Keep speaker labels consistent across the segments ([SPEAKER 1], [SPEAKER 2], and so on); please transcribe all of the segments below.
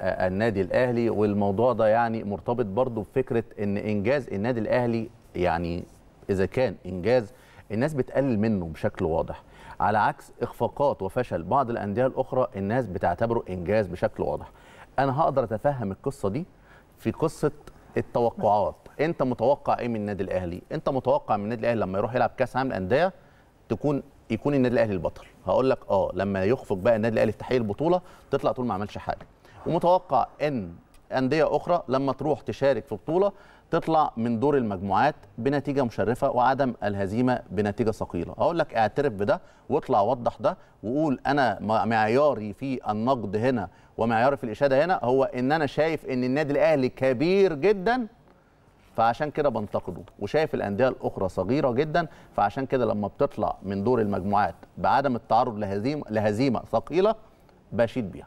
[SPEAKER 1] النادي الاهلي والموضوع ده يعني مرتبط برضه بفكره ان انجاز النادي الاهلي يعني اذا كان انجاز الناس بتقلل منه بشكل واضح على عكس اخفاقات وفشل بعض الانديه الاخرى الناس بتعتبره انجاز بشكل واضح انا هقدر اتفهم القصه دي في قصه التوقعات انت متوقع ايه من النادي الاهلي انت متوقع من النادي الاهلي لما يروح يلعب كاس عالم الانديه تكون يكون النادي الاهلي البطل هقول لك اه لما يخفق بقى النادي الاهلي في تحقيق البطوله تطلع تقول ما عملش حاجه ومتوقع ان انديه اخرى لما تروح تشارك في بطوله تطلع من دور المجموعات بنتيجه مشرفه وعدم الهزيمه بنتيجه ثقيله اقول لك اعترف بده واطلع وضح ده وقول انا معياري في النقد هنا ومعياري في الاشاده هنا هو ان انا شايف ان النادي الاهلي كبير جدا فعشان كده بنتقده وشايف الانديه الاخرى صغيره جدا فعشان كده لما بتطلع من دور المجموعات بعدم التعرض لهزيمه لهزيمه ثقيله بشيد بيها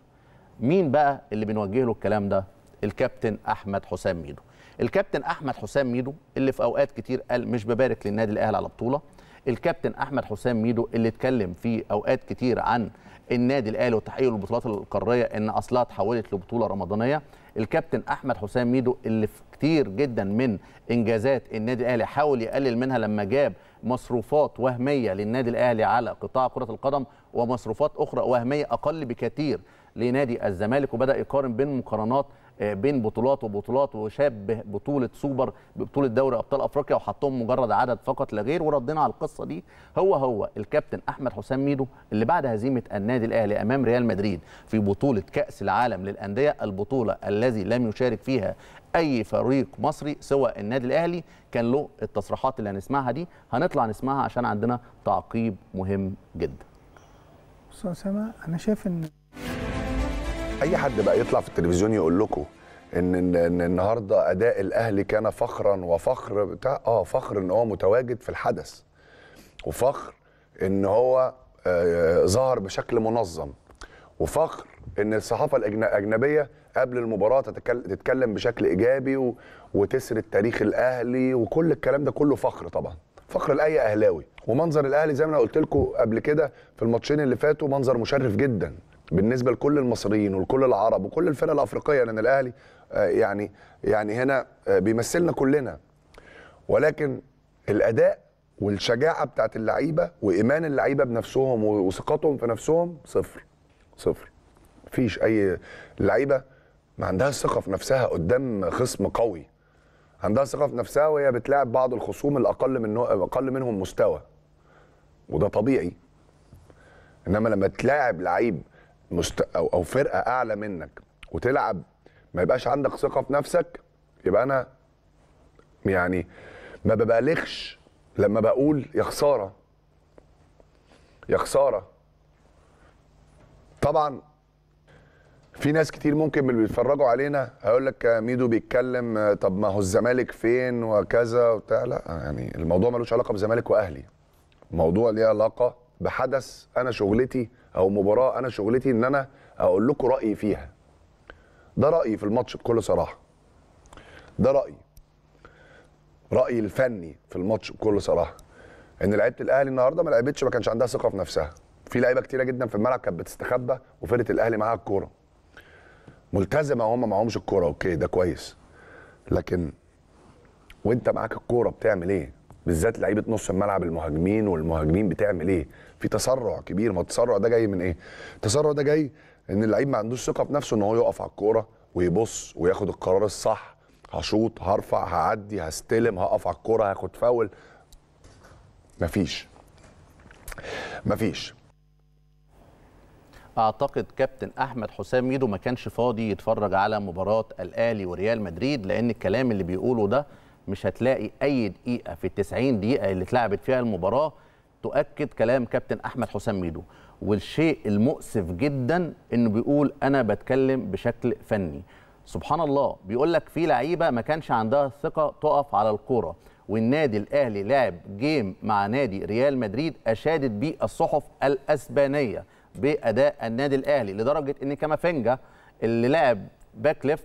[SPEAKER 1] مين بقى اللي بنوجه له الكلام ده الكابتن احمد حسام ميدو الكابتن احمد حسام ميدو اللي في اوقات كتير قال مش ببارك للنادي الاهلي على بطوله الكابتن احمد حسام ميدو اللي اتكلم في اوقات كتير عن النادي الاهلي وتحقيق البطولات القاريه ان اصلها اتحولت لبطوله رمضانيه الكابتن احمد حسام ميدو اللي في كتير جدا من انجازات النادي الاهلي حاول يقلل منها لما جاب مصروفات وهميه للنادي الاهلي على قطاع كره القدم ومصروفات اخرى وهميه اقل بكثير لنادي الزمالك وبدا يقارن بين مقارنات آه، بين بطولات وبطولات وشابه بطوله سوبر ببطوله دوري ابطال افريقيا وحطهم مجرد عدد فقط لا غير وردينا على القصه دي هو هو الكابتن احمد حسام ميدو اللي بعد هزيمه النادي الاهلي امام ريال مدريد في بطوله كاس العالم للانديه البطوله الذي لم يشارك فيها اي فريق مصري سوى النادي الاهلي كان له التصريحات اللي هنسمعها دي هنطلع نسمعها عشان عندنا تعقيب مهم
[SPEAKER 2] جدا
[SPEAKER 3] استاذ انا شايف ان
[SPEAKER 2] اي حد بقى يطلع في التلفزيون يقول لكم ان ان النهارده اداء الاهلي كان فخرا وفخر بتاع اه فخر ان هو متواجد في الحدث وفخر ان هو آه ظهر بشكل منظم وفخر ان الصحافه الاجنبيه قبل المباراه تتكلم بشكل ايجابي وتسر وتسرد تاريخ الاهلي وكل الكلام ده كله فخر طبعا فخر لاي اهلاوي ومنظر الاهلي زي ما انا قلت لكم قبل كده في الماتشين اللي فاتوا منظر مشرف جدا بالنسبه لكل المصريين ولكل العرب وكل الفرق الافريقيه لان الاهلي آه، يعني يعني هنا آه، بيمثلنا كلنا ولكن الاداء والشجاعه بتاعت اللعيبه وايمان اللعيبه بنفسهم وثقتهم في نفسهم صفر صفر مفيش اي لعيبه ما عندهاش ثقه في نفسها قدام خصم قوي عندها ثقه في نفسها وهي بتلاعب بعض الخصوم الاقل من اقل منهم مستوى وده طبيعي انما لما تلاعب لعيب مست... او او فرقه اعلى منك وتلعب ما يبقاش عندك ثقه في نفسك يبقى انا يعني ما ببالغش لما بقول يا خساره يا خساره طبعا في ناس كتير ممكن اللي بيتفرجوا علينا هيقول لك ميدو بيتكلم طب ما هو الزمالك فين وكذا وبتاع لا يعني الموضوع ملوش علاقه بزمالك واهلي الموضوع ليه علاقه بحدث انا شغلتي او مباراه انا شغلتي ان انا اقول لكم رايي فيها ده رايي في الماتش بكل صراحه ده رايي رايي الفني في الماتش بكل صراحه ان لعيبه الاهلي النهارده ما لعبتش ما كانش عندها ثقه في نفسها في لعيبه كتيره جدا في الملعب كانت بتستخبى وفرقه الاهلي معاها الكوره ملتزمه وهم معهمش الكوره اوكي ده كويس لكن وانت معاك الكوره بتعمل ايه بالذات لعيبه نص الملعب المهاجمين والمهاجمين بتعمل ايه في تسرع كبير ما التسرع ده جاي من ايه التسرع ده جاي ان اللعيب ما عندوش ثقه في نفسه ان هو يقف على الكوره ويبص وياخد القرار الصح هشوط هرفع هعدي هستلم هقف على الكوره هاخد فاول مفيش مفيش
[SPEAKER 1] اعتقد كابتن احمد حسام ميدو ما كانش فاضي يتفرج على مباراه الاهلي وريال مدريد لان الكلام اللي بيقوله ده مش هتلاقي اي دقيقه في ال 90 دقيقه اللي اتلعبت فيها المباراه تؤكد كلام كابتن احمد حسام ميدو والشيء المؤسف جدا انه بيقول انا بتكلم بشكل فني سبحان الله بيقول لك في لعيبه ما كانش عندها ثقه تقف على الكوره والنادي الاهلي لعب جيم مع نادي ريال مدريد اشادت بيه الصحف الاسبانيه باداء النادي الاهلي لدرجه ان كامافينجا اللي لعب باك ليفت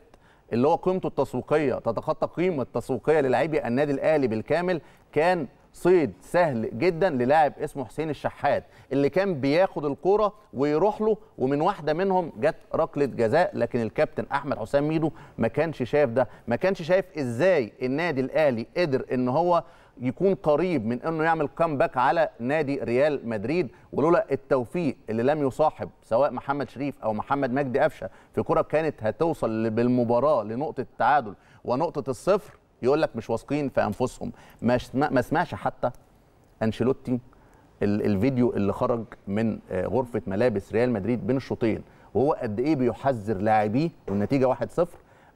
[SPEAKER 1] اللي هو قيمته التسويقيه تتخطى قيمه التسويقيه للاعبي النادي الاهلي بالكامل كان صيد سهل جدا للاعب اسمه حسين الشحات اللي كان بياخد الكرة ويروح له ومن واحده منهم جت ركله جزاء لكن الكابتن احمد حسام ميدو ما كانش شايف ده ما كانش شايف ازاي النادي الاهلي قدر ان هو يكون قريب من انه يعمل كامباك على نادي ريال مدريد ولولا التوفيق اللي لم يصاحب سواء محمد شريف او محمد مجدي قفشه في كره كانت هتوصل بالمباراه لنقطه التعادل ونقطه الصفر يقول لك مش واثقين في انفسهم ما سمعش حتى انشيلوتي الفيديو اللي خرج من آه، غرفه ملابس ريال مدريد بين الشوطين وهو قد ايه بيحذر لاعبيه والنتيجه 1-0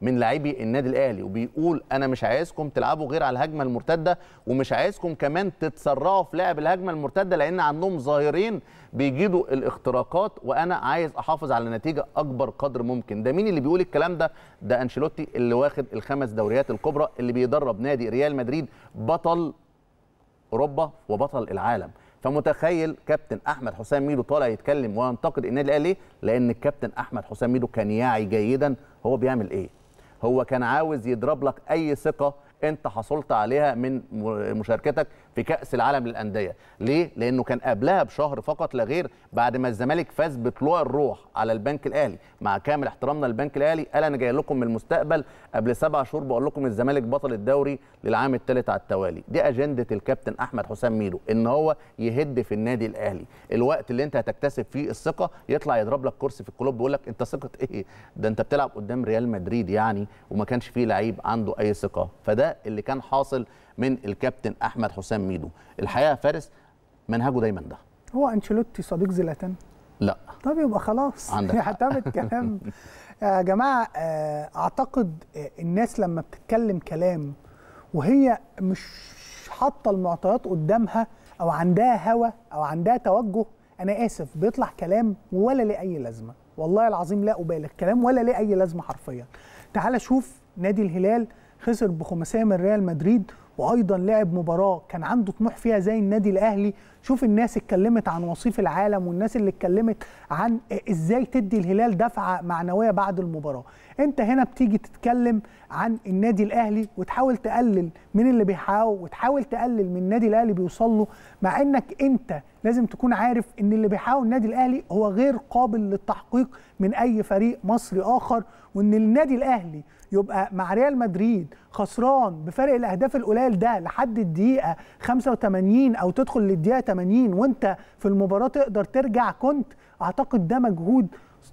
[SPEAKER 1] من لاعبي النادي الاهلي وبيقول انا مش عايزكم تلعبوا غير على الهجمه المرتده ومش عايزكم كمان تتسرعوا في لعب الهجمه المرتده لان عندهم ظاهرين بيجيدوا الاختراقات وانا عايز احافظ على نتيجه اكبر قدر ممكن ده مين اللي بيقول الكلام ده ده انشيلوتي اللي واخد الخمس دوريات الكبرى اللي بيدرب نادي ريال مدريد بطل اوروبا وبطل العالم فمتخيل كابتن احمد حسام ميدو طالع يتكلم وينتقد النادي الاهلي لان الكابتن احمد حسام ميدو كان يعي جيدا هو بيعمل ايه هو كان عاوز يضرب لك اي ثقه انت حصلت عليها من مشاركتك في كاس العالم للانديه ليه لانه كان قبلها بشهر فقط لا غير بعد ما الزمالك فاز بطلوع الروح على البنك الاهلي مع كامل احترامنا للبنك الاهلي قال انا جاي لكم من المستقبل قبل سبع شهور بقول لكم الزمالك بطل الدوري للعام الثالث على التوالي دي اجنده الكابتن احمد حسام ميدو ان هو يهد في النادي الاهلي الوقت اللي انت هتكتسب فيه الثقه يطلع يضرب لك كرسي في الكلوب بيقول لك انت ثقه ايه ده انت بتلعب قدام ريال مدريد يعني وما كانش فيه لعيب عنده اي ثقه فده اللي كان حاصل من الكابتن احمد حسام ميدو الحقيقه فارس منهجه دايما ده
[SPEAKER 3] هو انشيلوتي صديق زلاتان لا طب يبقى خلاص عندك هتعمل كلام يا جماعه آه، اعتقد آه، الناس لما بتتكلم كلام وهي مش حاطه المعطيات قدامها او عندها هوى او عندها توجه انا اسف بيطلع كلام ولا ليه اي لازمه والله العظيم لا ابالغ كلام ولا ليه اي لازمه حرفيا تعال شوف نادي الهلال خسر بخماسيه من ريال مدريد وايضا لعب مباراه كان عنده طموح فيها زي النادي الاهلي شوف الناس اتكلمت عن وصيف العالم والناس اللي اتكلمت عن ازاي تدي الهلال دفعه معنويه بعد المباراه انت هنا بتيجي تتكلم عن النادي الاهلي وتحاول تقلل من اللي بيحاول وتحاول تقلل من النادي الاهلي بيوصل له مع انك انت لازم تكون عارف ان اللي بيحاول النادي الاهلي هو غير قابل للتحقيق من اي فريق مصري اخر وان النادي الاهلي يبقى مع ريال مدريد خسران بفرق الاهداف القليل ده لحد الدقيقه 85 او تدخل للدقيقه 80 وانت في المباراه تقدر ترجع كنت اعتقد ده مجهود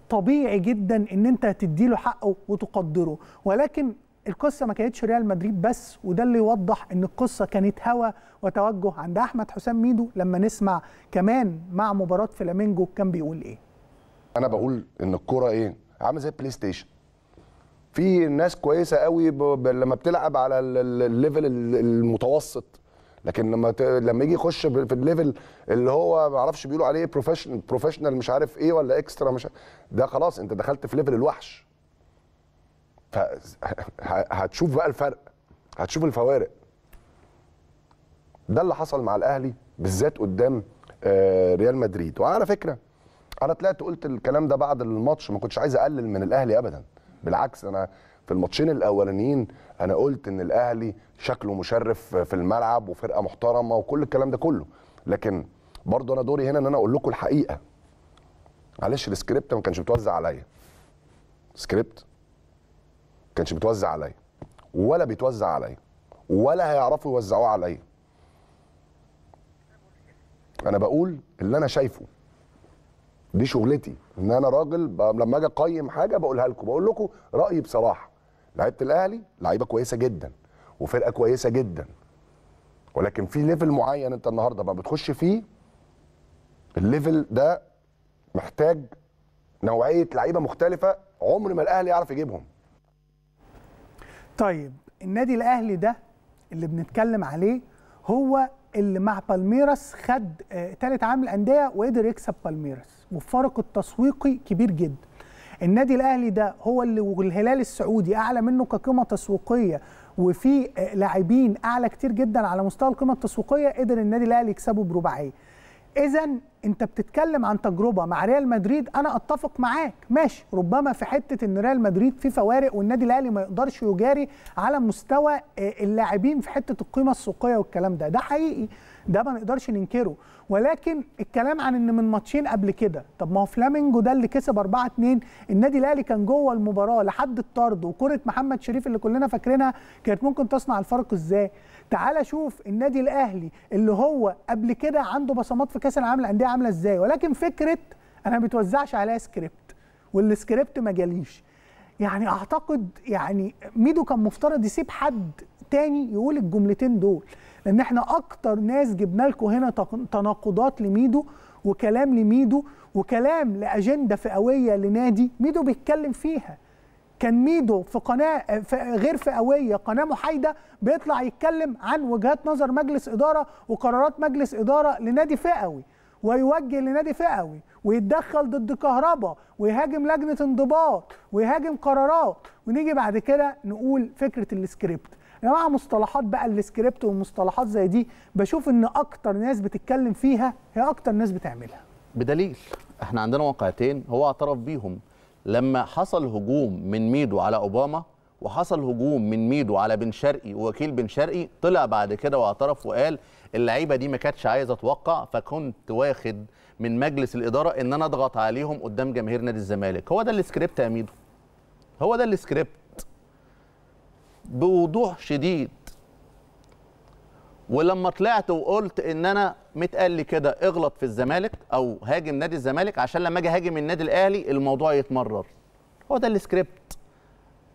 [SPEAKER 3] طبيعي جدا ان انت تديله حقه وتقدره ولكن القصه ما كانتش ريال مدريد بس وده اللي يوضح ان القصه كانت هوى وتوجه عند احمد حسام ميدو لما نسمع كمان مع مباراه فلامينجو كان بيقول ايه
[SPEAKER 2] انا بقول ان الكوره ايه عامله زي البلاي ستيشن في ناس كويسه قوي لما بتلعب على الليفل المتوسط لكن لما لما يجي يخش في الليفل اللي هو ما اعرفش بيقولوا عليه بروفيشنال بروفيشنال مش عارف ايه ولا اكسترا مش ده خلاص انت دخلت في ليفل الوحش ف هتشوف بقى الفرق هتشوف الفوارق ده اللي حصل مع الاهلي بالذات قدام آه، ريال مدريد وعلى فكره انا طلعت قلت الكلام ده بعد الماتش ما كنتش عايز اقلل من الاهلي ابدا بالعكس انا في الماتشين الاولانيين انا قلت ان الاهلي شكله مشرف في الملعب وفرقه محترمه وكل الكلام ده كله لكن برضه انا دوري هنا ان انا اقول لكم الحقيقه معلش السكريبت ما كانش متوزع عليا سكريبت ما كانش متوزع عليا ولا بيتوزع عليا ولا هيعرفوا يوزعوه عليا انا بقول اللي انا شايفه دي شغلتي ان انا راجل لما اجي اقيم حاجه بقولها لكم بقول لكم رايي بصراحه لعيبه الاهلي لعيبه كويسه جدا وفرقه كويسه جدا ولكن في ليفل معين انت النهارده ما بتخش فيه الليفل ده محتاج نوعيه لعيبه مختلفه عمر ما الاهلي يعرف يجيبهم
[SPEAKER 3] طيب النادي الاهلي ده اللي بنتكلم عليه هو اللي مع بالميراس خد ثالث آه، عام الانديه وقدر يكسب بالميراس والفارق التسويقي كبير جدا النادي الاهلي ده هو اللي والهلال السعودي اعلى منه كقيمه تسويقيه وفي آه، لاعبين اعلى كتير جدا على مستوى القيمه التسويقيه قدر النادي الاهلي يكسبه برباعيه اذا انت بتتكلم عن تجربه مع ريال مدريد انا اتفق معاك ماشي ربما في حته ان ريال مدريد في فوارق والنادي الاهلي ما يقدرش يجاري على مستوى آه، اللاعبين في حته القيمه السوقيه والكلام ده ده حقيقي ده ما نقدرش ننكره ولكن الكلام عن ان من ماتشين قبل كده طب ما هو فلامينجو ده اللي كسب 4 2 النادي الاهلي كان جوه المباراه لحد الطرد وكره محمد شريف اللي كلنا فاكرينها كانت ممكن تصنع الفرق ازاي تعال شوف النادي الاهلي اللي هو قبل كده عنده بصمات في كاس العالم الانديه عامله ازاي ولكن فكره انا ما بتوزعش عليها سكريبت والسكريبت ما جاليش يعني اعتقد يعني ميدو كان مفترض يسيب حد تاني يقول الجملتين دول لان احنا اكتر ناس جبنا لكم هنا تناقضات لميدو وكلام لميدو وكلام لاجنده فئويه لنادي ميدو بيتكلم فيها كان ميدو في قناه غير فئويه قناه محايده بيطلع يتكلم عن وجهات نظر مجلس اداره وقرارات مجلس اداره لنادي فئوي ويوجه لنادي فئوي ويتدخل ضد كهرباء ويهاجم لجنه انضباط ويهاجم قرارات ونيجي بعد كده نقول فكره السكريبت يا جماعه مصطلحات بقى السكريبت ومصطلحات زي دي بشوف ان اكتر ناس بتتكلم فيها هي اكتر ناس بتعملها
[SPEAKER 1] بدليل احنا عندنا واقعتين هو اعترف بيهم لما حصل هجوم من ميدو على اوباما وحصل هجوم من ميدو على بن شرقي ووكيل بن شرقي طلع بعد كده واعترف وقال اللعيبه دي ما كانتش عايزه اتوقع فكنت واخد من مجلس الاداره ان انا اضغط عليهم قدام جماهير نادي الزمالك هو ده السكريبت يا ميدو هو ده السكريبت بوضوح شديد ولما طلعت وقلت ان انا متقال لي كده اغلط في الزمالك او هاجم نادي الزمالك عشان لما اجي هاجم النادي الاهلي الموضوع يتمرر هو ده السكريبت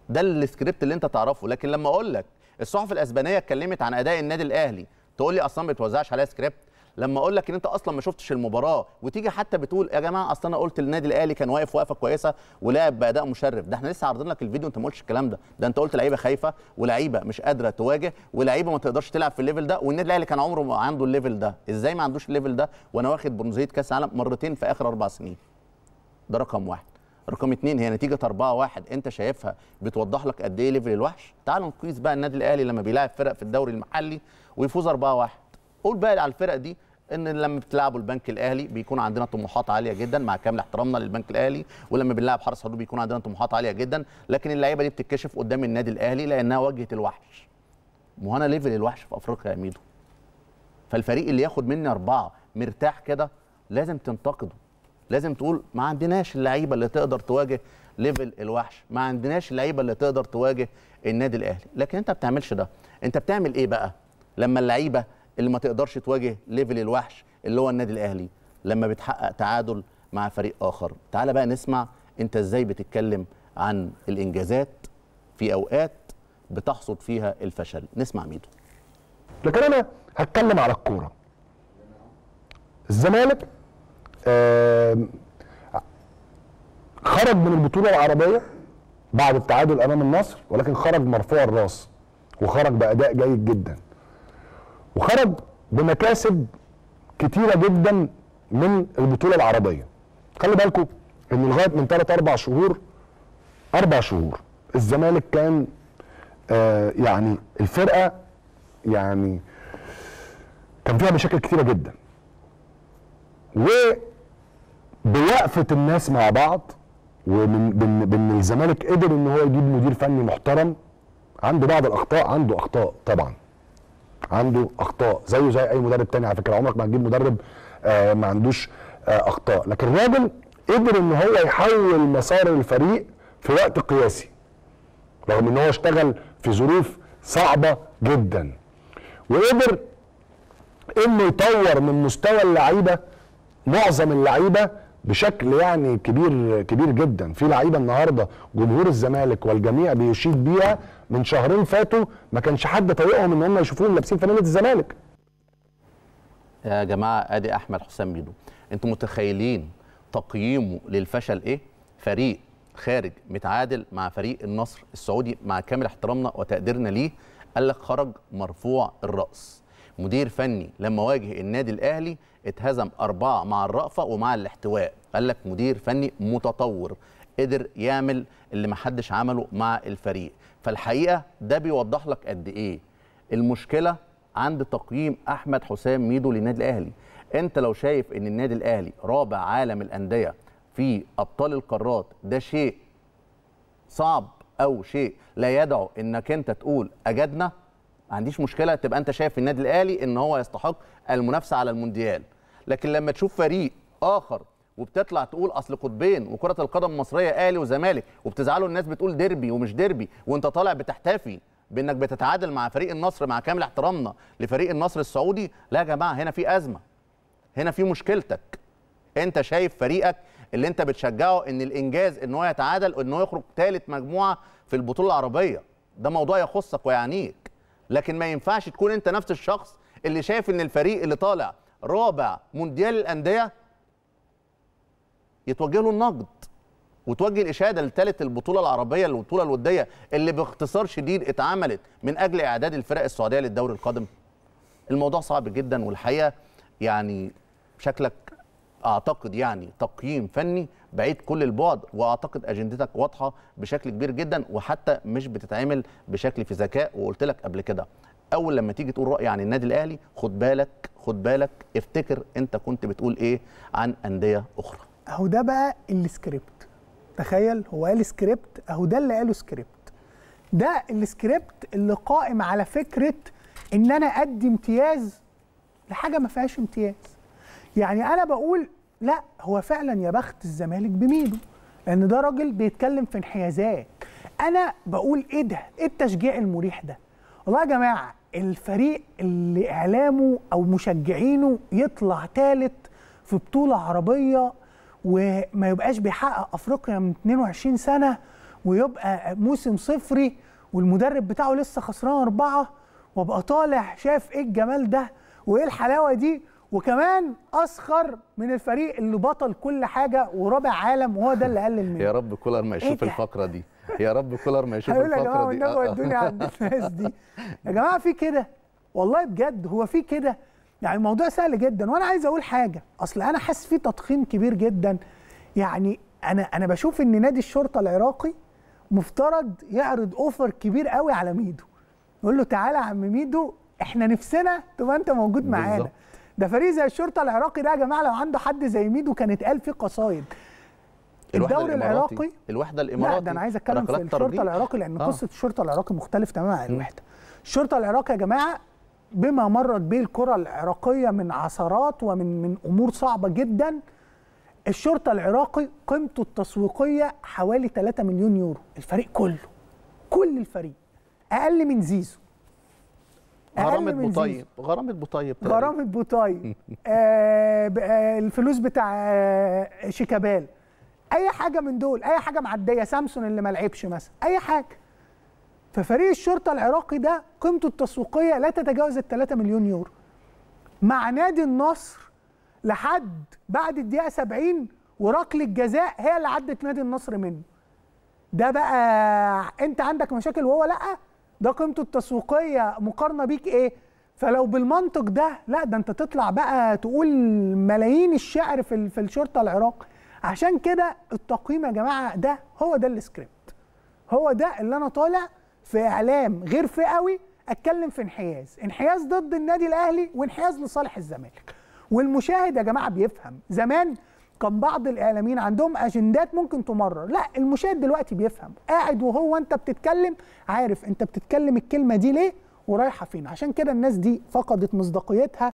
[SPEAKER 1] ده السكريبت اللي انت تعرفه لكن لما اقول لك الصحف الاسبانيه اتكلمت عن اداء النادي الاهلي تقول لي اصلا ما بتوزعش عليها سكريبت لما اقول لك ان انت اصلا ما شفتش المباراه وتيجي حتى بتقول يا جماعه اصل انا قلت النادي الاهلي كان واقف واقفه كويسه ولعب باداء مشرف ده احنا لسه عارضين لك الفيديو انت ما قلتش الكلام ده ده انت قلت لعيبه خايفه ولعيبه مش قادره تواجه ولعيبه ما تقدرش تلعب في الليفل ده والنادي الاهلي كان عمره ما عنده الليفل ده ازاي ما عندوش الليفل ده وانا واخد برونزيه كاس عالم مرتين في اخر اربع سنين ده رقم واحد رقم اثنين هي نتيجه 4 1 انت شايفها بتوضح لك قد ايه ليفل الوحش تعالوا نقيس بقى النادي الاهلي لما بيلعب فرق في الدوري المحلي ويفوز أربعة واحد قول بقى على الفرق دي ان لما بتلعبوا البنك الاهلي بيكون عندنا طموحات عاليه جدا مع كامل احترامنا للبنك الاهلي ولما بنلعب حرس حدود بيكون عندنا طموحات عاليه جدا لكن اللعيبه دي بتتكشف قدام النادي الاهلي لانها واجهه الوحش انا ليفل الوحش في افريقيا يا ميدو فالفريق اللي ياخد مني اربعه مرتاح كده لازم تنتقده لازم تقول ما عندناش اللعيبه اللي تقدر تواجه ليفل الوحش ما عندناش اللعيبه اللي تقدر تواجه النادي الاهلي لكن انت ما بتعملش ده انت بتعمل ايه بقى لما اللعيبه اللي ما تقدرش تواجه ليفل الوحش اللي هو النادي الاهلي لما بتحقق تعادل مع فريق اخر تعال بقى نسمع انت ازاي بتتكلم عن الانجازات في اوقات بتحصد فيها الفشل نسمع ميدو لكن
[SPEAKER 4] انا هتكلم على الكوره الزمالك خرج من البطوله العربيه بعد التعادل امام النصر ولكن خرج مرفوع الراس وخرج باداء جيد جدا وخرج بمكاسب كتيره جدا من البطوله العربيه خلي بالكم ان لغايه من 3 اربع شهور اربع شهور الزمالك كان آه يعني الفرقه يعني كان فيها مشاكل كتيره جدا و بوقفه الناس مع بعض ومن بان بان الزمالك قدر ان هو يجيب مدير فني محترم عنده بعض الاخطاء عنده اخطاء طبعا عنده اخطاء زيه زي اي مدرب تاني على فكره عمرك ما هتجيب مدرب آه، ما عندوش آه، اخطاء لكن الراجل قدر ان هو يحول مسار الفريق في وقت قياسي رغم ان هو اشتغل في ظروف صعبه جدا وقدر انه يطور من مستوى اللعيبه معظم اللعيبه بشكل يعني كبير كبير جدا في لعيبه النهارده جمهور الزمالك والجميع بيشيد بيها من شهرين فاتوا ما كانش حد طايقهم ان هم يشوفوهم لابسين فانيله الزمالك
[SPEAKER 1] يا جماعه ادي احمد حسام ميدو انتم متخيلين تقييمه للفشل ايه فريق خارج متعادل مع فريق النصر السعودي مع كامل احترامنا وتقديرنا ليه قال لك خرج مرفوع الراس مدير فني لما واجه النادي الاهلي اتهزم اربعه مع الرأفه ومع الاحتواء قال لك مدير فني متطور قدر يعمل اللي محدش عمله مع الفريق فالحقيقه ده بيوضح لك قد ايه المشكله عند تقييم احمد حسام ميدو للنادي الاهلي انت لو شايف ان النادي الاهلي رابع عالم الانديه في ابطال القارات ده شيء صعب او شيء لا يدعو انك انت تقول اجدنا ما عنديش مشكله تبقى انت شايف النادي الاهلي ان هو يستحق المنافسه على المونديال لكن لما تشوف فريق اخر وبتطلع تقول اصل قطبين وكره القدم المصريه اهلي وزمالك وبتزعلوا الناس بتقول ديربي ومش ديربي وانت طالع بتحتفي بانك بتتعادل مع فريق النصر مع كامل احترامنا لفريق النصر السعودي لا يا جماعه هنا في ازمه هنا في مشكلتك انت شايف فريقك اللي انت بتشجعه ان الانجاز ان هو يتعادل ان هو يخرج ثالث مجموعه في البطوله العربيه ده موضوع يخصك ويعنيك لكن ما ينفعش تكون انت نفس الشخص اللي شايف ان الفريق اللي طالع رابع مونديال الانديه يتوجه له النقد وتوجه الاشاده لثالث البطوله العربيه البطوله الوديه اللي باختصار شديد اتعملت من اجل اعداد الفرق السعوديه للدوري القادم الموضوع صعب جدا والحقيقه يعني شكلك اعتقد يعني تقييم فني بعيد كل البعد واعتقد اجندتك واضحه بشكل كبير جدا وحتى مش بتتعمل بشكل في ذكاء وقلت لك قبل كده اول لما تيجي تقول راي عن النادي الاهلي خد بالك خد بالك افتكر انت كنت بتقول ايه عن انديه
[SPEAKER 3] اخرى اهو ده بقى السكريبت تخيل هو قال سكريبت اهو ده اللي قاله سكريبت ده السكريبت اللي قائم على فكره ان انا ادي امتياز لحاجه ما فيهاش امتياز يعني انا بقول لا هو فعلا يا بخت الزمالك بميدو لان ده راجل بيتكلم في انحيازات انا بقول ايه ده ايه التشجيع المريح ده والله يا جماعه الفريق اللي اعلامه او مشجعينه يطلع ثالث في بطوله عربيه وما يبقاش بيحقق افريقيا من 22 سنه ويبقى موسم صفري والمدرب بتاعه لسه خسران اربعه وابقى طالع شايف ايه الجمال ده وايه الحلاوه دي وكمان اسخر من الفريق اللي بطل كل حاجه ورابع عالم وهو ده اللي قلل منه يا
[SPEAKER 1] رب كولر ما إيه يشوف إيه الفقره دي يا رب كولر ما يشوف الفقره دي يا جماعه ودوني عند الناس دي
[SPEAKER 3] يا جماعه في كده والله بجد هو في كده يعني الموضوع سهل جدا وانا عايز اقول حاجه اصل انا حاسس في تضخيم كبير جدا يعني انا انا بشوف ان نادي الشرطه العراقي مفترض يعرض اوفر كبير قوي على ميدو يقول له تعالى يا عم ميدو احنا نفسنا تبقى انت موجود معانا ده فريق زي الشرطه العراقي ده يا جماعه لو عنده حد زي ميدو كان اتقال فيه قصايد الدوري العراقي الوحده الاماراتي لا ده انا عايز اتكلم في الشرطه العراقي لان آه. قصه الشرطه العراقي مختلف تماما عن الوحده الشرطه العراقي يا جماعه بما مرت به الكره العراقيه من عثرات ومن من امور صعبه جدا الشرطه العراقي قيمته التسويقيه حوالي 3 مليون يورو الفريق كله كل الفريق اقل من زيزو غرامة بوطيب
[SPEAKER 1] غرامة بوطيب غرامة
[SPEAKER 3] بوطيب آه، الفلوس بتاع آه، شيكابال اي حاجه من دول اي حاجه معديه سامسون اللي ما لعبش مثلا اي حاجه ففريق الشرطه العراقي ده قيمته التسويقيه لا تتجاوز ال 3 مليون يورو مع نادي النصر لحد بعد الدقيقه 70 وركله الجزاء هي اللي عدت نادي النصر منه ده بقى انت عندك مشاكل وهو لا ده قيمته التسويقيه مقارنه بيك ايه فلو بالمنطق ده لا ده انت تطلع بقى تقول ملايين الشعر في, في الشرطه العراق عشان كده التقييم يا جماعه ده هو ده السكريبت هو ده اللي انا طالع في اعلام غير فئوي اتكلم في انحياز انحياز ضد النادي الاهلي وانحياز لصالح الزمالك والمشاهد يا جماعه بيفهم زمان كان بعض الاعلاميين عندهم اجندات ممكن تمرر لا المشاهد دلوقتي بيفهم قاعد وهو انت بتتكلم عارف انت بتتكلم الكلمه دي ليه ورايحه فين عشان كده الناس دي فقدت مصداقيتها